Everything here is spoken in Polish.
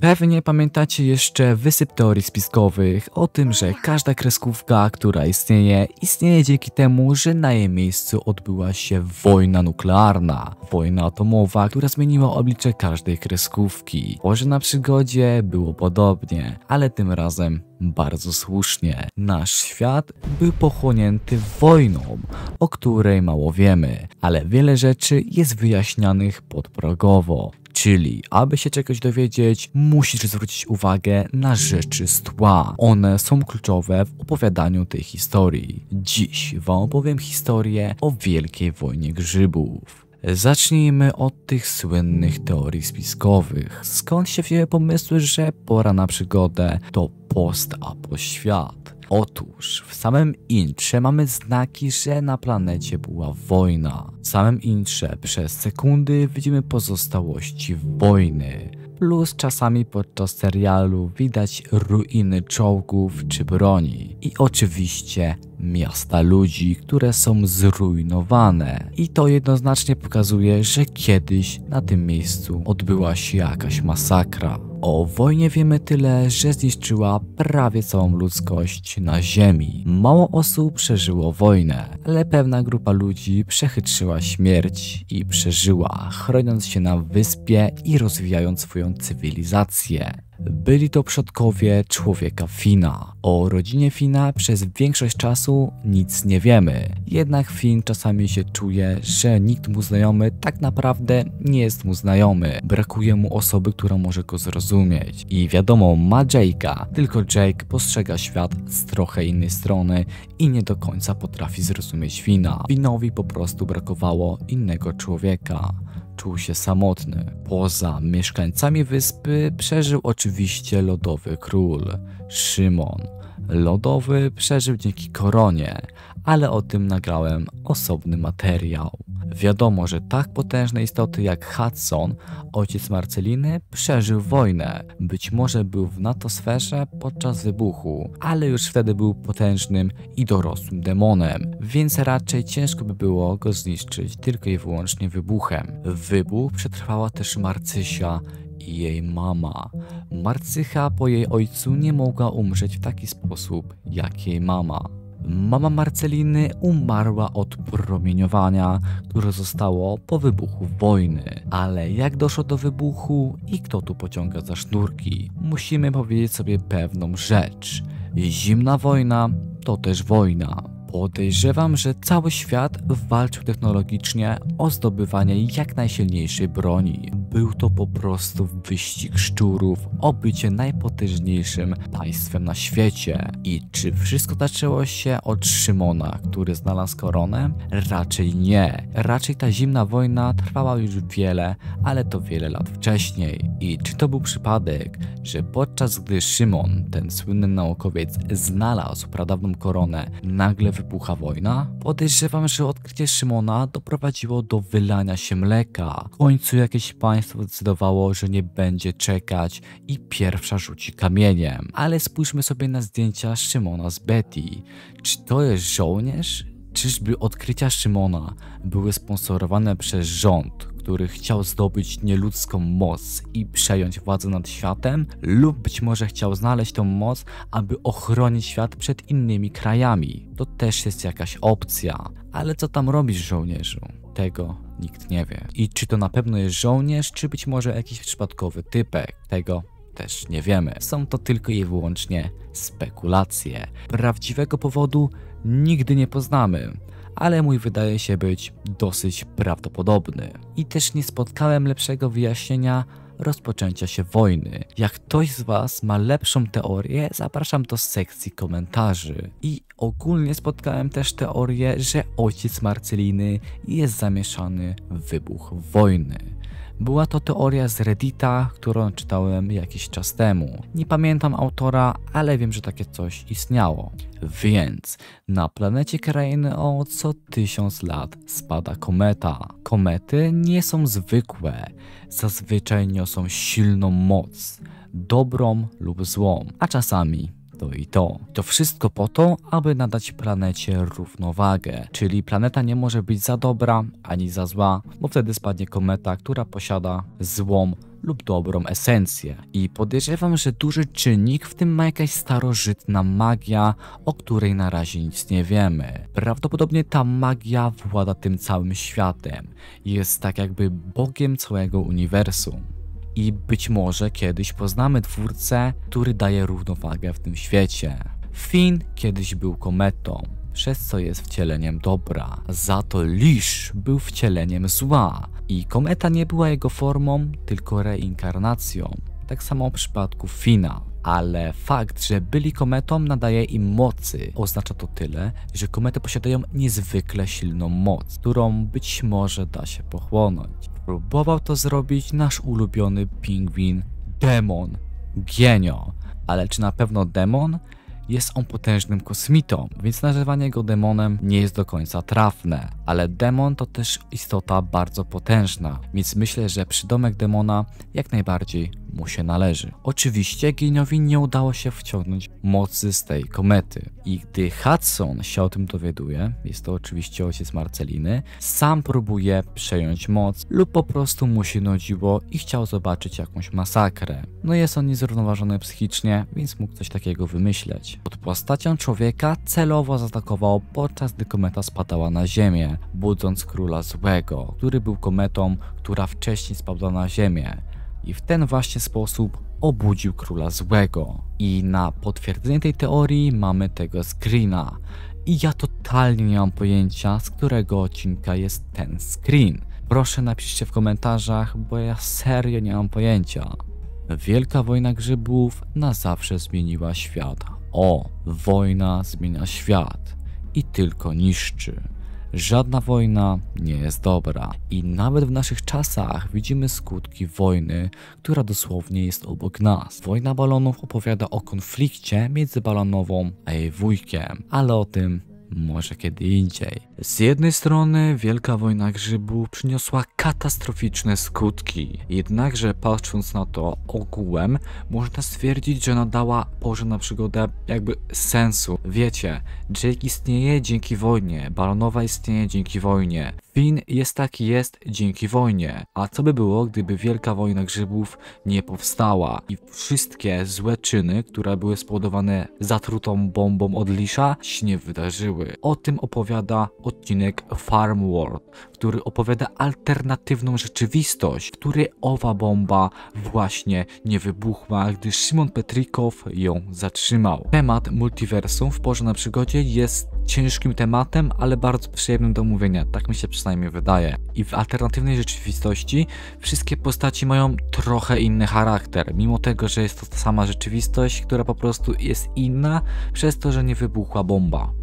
Pewnie pamiętacie jeszcze wysyp teorii spiskowych o tym, że każda kreskówka, która istnieje, istnieje dzięki temu, że na jej miejscu odbyła się wojna nuklearna, wojna atomowa, która zmieniła oblicze każdej kreskówki. Może na przygodzie było podobnie, ale tym razem bardzo słusznie. Nasz świat był pochłonięty wojną, o której mało wiemy, ale wiele rzeczy jest wyjaśnianych podprogowo. Czyli, aby się czegoś dowiedzieć, musisz zwrócić uwagę na rzeczy z tła. One są kluczowe w opowiadaniu tej historii. Dziś wam opowiem historię o Wielkiej Wojnie Grzybów. Zacznijmy od tych słynnych teorii spiskowych. Skąd się wzięły pomysły, że pora na przygodę to post-apo świat? Otóż w samym intrze mamy znaki, że na planecie była wojna. W samym intrze przez sekundy widzimy pozostałości wojny plus czasami podczas serialu widać ruiny czołgów czy broni i oczywiście miasta ludzi, które są zrujnowane. I to jednoznacznie pokazuje, że kiedyś na tym miejscu odbyła się jakaś masakra. O wojnie wiemy tyle, że zniszczyła prawie całą ludzkość na Ziemi. Mało osób przeżyło wojnę, ale pewna grupa ludzi przechytrzyła śmierć i przeżyła, chroniąc się na wyspie i rozwijając swoją cywilizację. Byli to przodkowie człowieka Fina. O rodzinie Fina przez większość czasu nic nie wiemy. Jednak Fin czasami się czuje, że nikt mu znajomy tak naprawdę nie jest mu znajomy. Brakuje mu osoby, która może go zrozumieć. I wiadomo, ma Jake'a, tylko Jake postrzega świat z trochę innej strony i nie do końca potrafi zrozumieć Fina. Finowi po prostu brakowało innego człowieka czuł się samotny. Poza mieszkańcami wyspy przeżył oczywiście lodowy król, Szymon. Lodowy przeżył dzięki koronie, ale o tym nagrałem osobny materiał. Wiadomo, że tak potężne istoty jak Hudson, ojciec Marceliny, przeżył wojnę. Być może był w natosferze podczas wybuchu, ale już wtedy był potężnym i dorosłym demonem, więc raczej ciężko by było go zniszczyć tylko i wyłącznie wybuchem. Wybuch przetrwała też Marcysia i jej mama. Marcycha po jej ojcu nie mogła umrzeć w taki sposób jak jej mama. Mama Marceliny umarła od promieniowania, które zostało po wybuchu wojny. Ale jak doszło do wybuchu i kto tu pociąga za sznurki? Musimy powiedzieć sobie pewną rzecz. Zimna wojna to też wojna. Podejrzewam, że cały świat walczył technologicznie o zdobywanie jak najsilniejszej broni. Był to po prostu wyścig szczurów o bycie najpotężniejszym państwem na świecie. I czy wszystko zaczęło się od Szymona, który znalazł koronę? Raczej nie. Raczej ta zimna wojna trwała już wiele, ale to wiele lat wcześniej. I czy to był przypadek, że podczas gdy Szymon, ten słynny naukowiec, znalazł pradawną koronę, nagle wybucha wojna? Podejrzewam, że odkrycie Szymona doprowadziło do wylania się mleka. W końcu jakieś państwo zdecydowało, że nie będzie czekać i pierwsza rzuci kamieniem. Ale spójrzmy sobie na zdjęcia Szymona z Betty. Czy to jest żołnierz? Czyżby odkrycia Szymona były sponsorowane przez rząd, który chciał zdobyć nieludzką moc i przejąć władzę nad światem, lub być może chciał znaleźć tą moc, aby ochronić świat przed innymi krajami. To też jest jakaś opcja. Ale co tam robisz, żołnierzu? Tego nikt nie wie. I czy to na pewno jest żołnierz, czy być może jakiś przypadkowy typek? Tego też nie wiemy. Są to tylko i wyłącznie spekulacje. Prawdziwego powodu nigdy nie poznamy, ale mój wydaje się być dosyć prawdopodobny. I też nie spotkałem lepszego wyjaśnienia rozpoczęcia się wojny. Jak ktoś z Was ma lepszą teorię, zapraszam do sekcji komentarzy. I ogólnie spotkałem też teorię, że ojciec Marceliny jest zamieszany w wybuch wojny. Była to teoria z Reddita, którą czytałem jakiś czas temu. Nie pamiętam autora, ale wiem, że takie coś istniało. Więc na planecie Krainy o co tysiąc lat spada kometa. Komety nie są zwykłe, zazwyczaj niosą silną moc, dobrą lub złą, a czasami to i to. To wszystko po to, aby nadać planecie równowagę, czyli planeta nie może być za dobra ani za zła, bo wtedy spadnie kometa, która posiada złą lub dobrą esencję. I podejrzewam, że duży czynnik w tym ma jakaś starożytna magia, o której na razie nic nie wiemy. Prawdopodobnie ta magia włada tym całym światem. Jest tak jakby bogiem całego uniwersum i być może kiedyś poznamy twórcę, który daje równowagę w tym świecie. Finn kiedyś był kometą, przez co jest wcieleniem dobra. Za to Lisz był wcieleniem zła i kometa nie była jego formą, tylko reinkarnacją. Tak samo w przypadku Fina. Ale fakt, że byli kometą nadaje im mocy. Oznacza to tyle, że komety posiadają niezwykle silną moc, którą być może da się pochłonąć. Próbował to zrobić nasz ulubiony pingwin Demon, genio. Ale czy na pewno demon? Jest on potężnym kosmitą, więc nazywanie go demonem nie jest do końca trafne. Ale demon to też istota bardzo potężna, więc myślę, że przydomek demona jak najbardziej mu się należy. Oczywiście Ginowi nie udało się wciągnąć mocy z tej komety. I gdy Hudson się o tym dowiaduje, jest to oczywiście ojciec Marceliny, sam próbuje przejąć moc lub po prostu mu się nudziło i chciał zobaczyć jakąś masakrę. No jest on niezrównoważony psychicznie, więc mógł coś takiego wymyśleć. Pod postacią człowieka celowo zaatakował podczas gdy kometa spadała na ziemię, budząc króla złego, który był kometą, która wcześniej spadła na ziemię i w ten właśnie sposób obudził króla złego. I na potwierdzenie tej teorii mamy tego screena. I ja totalnie nie mam pojęcia, z którego odcinka jest ten screen. Proszę napiszcie w komentarzach, bo ja serio nie mam pojęcia. Wielka wojna grzybów na zawsze zmieniła świat. O, wojna zmienia świat i tylko niszczy. Żadna wojna nie jest dobra. I nawet w naszych czasach widzimy skutki wojny, która dosłownie jest obok nas. Wojna balonów opowiada o konflikcie między balonową a jej wujkiem, ale o tym może kiedy indziej. Z jednej strony Wielka Wojna Grzybów przyniosła katastroficzne skutki, jednakże patrząc na to ogółem, można stwierdzić, że nadała porze na przygodę jakby sensu. Wiecie, Jake istnieje dzięki wojnie, Baronowa istnieje dzięki wojnie, Fin jest taki jest dzięki wojnie. A co by było, gdyby wielka wojna grzybów nie powstała i wszystkie złe czyny, które były spowodowane zatrutą bombą od Lisza, się nie wydarzyły. O tym opowiada odcinek Farm World, który opowiada alternatywną rzeczywistość, w której owa bomba właśnie nie wybuchła, gdyż Szymon Petrikow ją zatrzymał. Temat multiversum w Porze na Przygodzie jest ciężkim tematem, ale bardzo przyjemnym do omówienia, tak mi się przynajmniej wydaje. I w alternatywnej rzeczywistości wszystkie postaci mają trochę inny charakter, mimo tego, że jest to ta sama rzeczywistość, która po prostu jest inna przez to, że nie wybuchła bomba.